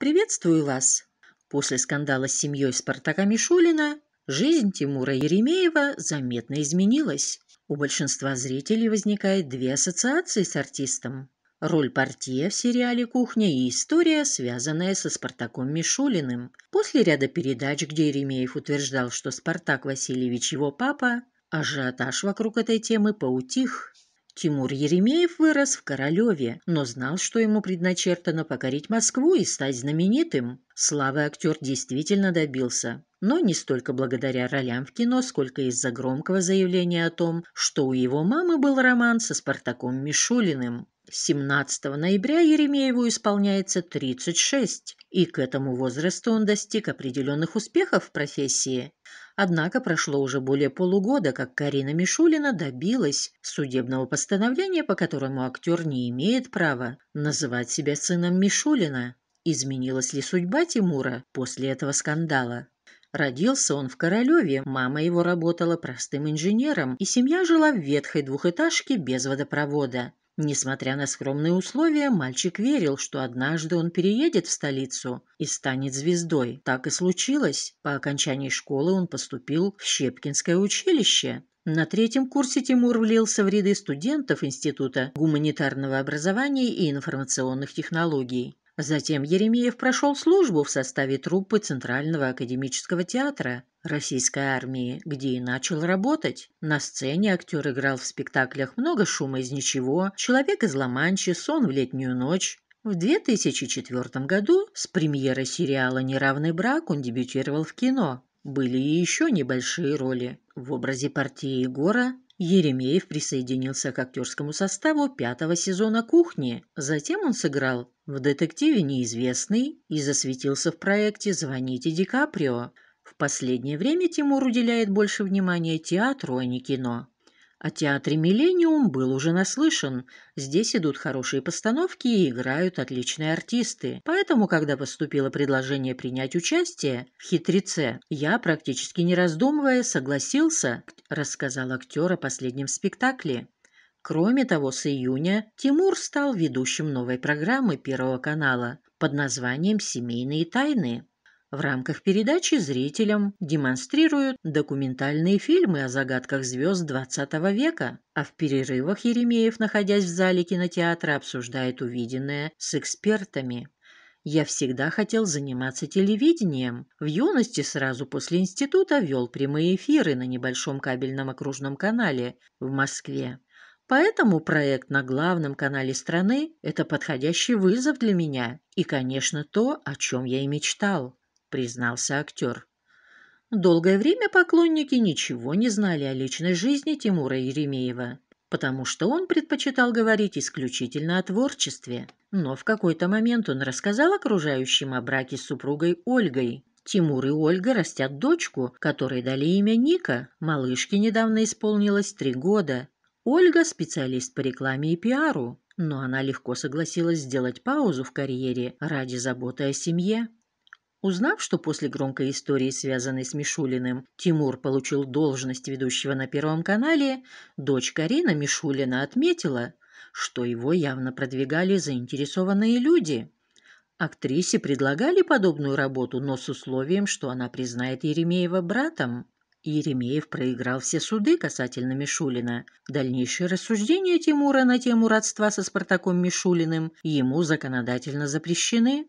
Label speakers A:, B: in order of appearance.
A: «Приветствую вас!» После скандала с семьей Спартака Мишулина жизнь Тимура Еремеева заметно изменилась. У большинства зрителей возникает две ассоциации с артистом. Роль партия в сериале «Кухня» и история, связанная со Спартаком Мишулиным. После ряда передач, где Еремеев утверждал, что Спартак Васильевич его папа, ажиотаж вокруг этой темы поутих. Тимур Еремеев вырос в Королеве, но знал, что ему предначертано покорить Москву и стать знаменитым. Славы актер действительно добился, но не столько благодаря ролям в кино, сколько из-за громкого заявления о том, что у его мамы был роман со Спартаком Мишулиным. 17 ноября Еремееву исполняется 36, и к этому возрасту он достиг определенных успехов в профессии. Однако прошло уже более полугода, как Карина Мишулина добилась судебного постановления, по которому актер не имеет права называть себя сыном Мишулина. Изменилась ли судьба Тимура после этого скандала? Родился он в Королеве, мама его работала простым инженером, и семья жила в ветхой двухэтажке без водопровода. Несмотря на скромные условия, мальчик верил, что однажды он переедет в столицу и станет звездой. Так и случилось. По окончании школы он поступил в Щепкинское училище. На третьем курсе Тимур влился в ряды студентов Института гуманитарного образования и информационных технологий. Затем Еремеев прошел службу в составе труппы Центрального академического театра Российской армии, где и начал работать. На сцене актер играл в спектаклях «Много шума из ничего», «Человек из ла «Сон в летнюю ночь». В 2004 году с премьеры сериала «Неравный брак» он дебютировал в кино. Были и еще небольшие роли в образе партии Егора Еремеев присоединился к актерскому составу пятого сезона «Кухни». Затем он сыграл в «Детективе неизвестный» и засветился в проекте «Звоните Ди Каприо». В последнее время Тимур уделяет больше внимания театру, а не кино. О а театре «Миллениум» был уже наслышан. Здесь идут хорошие постановки и играют отличные артисты. Поэтому, когда поступило предложение принять участие в «Хитреце», я, практически не раздумывая, согласился, рассказал актер о последнем спектакле. Кроме того, с июня Тимур стал ведущим новой программы Первого канала под названием «Семейные тайны». В рамках передачи зрителям демонстрируют документальные фильмы о загадках звезд XX века, а в перерывах Еремеев, находясь в зале кинотеатра, обсуждает увиденное с экспертами. Я всегда хотел заниматься телевидением. В юности сразу после института вел прямые эфиры на небольшом кабельном окружном канале в Москве. Поэтому проект на главном канале страны – это подходящий вызов для меня и, конечно, то, о чем я и мечтал признался актер. Долгое время поклонники ничего не знали о личной жизни Тимура Еремеева, потому что он предпочитал говорить исключительно о творчестве. Но в какой-то момент он рассказал окружающим о браке с супругой Ольгой, Тимур и Ольга растят дочку, которой дали имя Ника. Малышке недавно исполнилось три года. Ольга – специалист по рекламе и пиару, но она легко согласилась сделать паузу в карьере ради заботы о семье. Узнав, что после громкой истории, связанной с Мишулиным, Тимур получил должность ведущего на Первом канале, дочь Карина Мишулина отметила, что его явно продвигали заинтересованные люди. Актрисе предлагали подобную работу, но с условием, что она признает Еремеева братом. Еремеев проиграл все суды касательно Мишулина. Дальнейшие рассуждения Тимура на тему родства со Спартаком Мишулиным ему законодательно запрещены.